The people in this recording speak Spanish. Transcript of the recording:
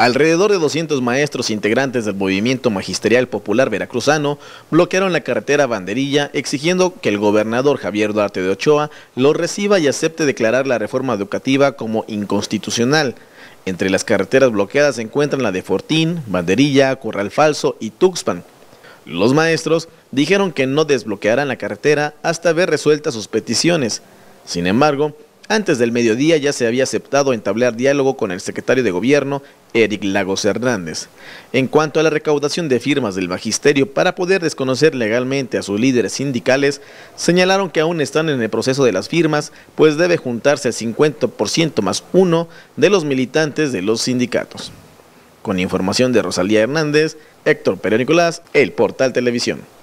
Alrededor de 200 maestros integrantes del Movimiento Magisterial Popular Veracruzano bloquearon la carretera Banderilla exigiendo que el gobernador Javier Duarte de Ochoa lo reciba y acepte declarar la reforma educativa como inconstitucional. Entre las carreteras bloqueadas se encuentran la de Fortín, Banderilla, Corral Falso y Tuxpan. Los maestros dijeron que no desbloquearán la carretera hasta ver resueltas sus peticiones. Sin embargo, antes del mediodía ya se había aceptado entablar diálogo con el secretario de Gobierno, Eric Lagos Hernández. En cuanto a la recaudación de firmas del magisterio para poder desconocer legalmente a sus líderes sindicales, señalaron que aún están en el proceso de las firmas, pues debe juntarse el 50% más uno de los militantes de los sindicatos. Con información de Rosalía Hernández, Héctor Pérez Nicolás, El Portal Televisión.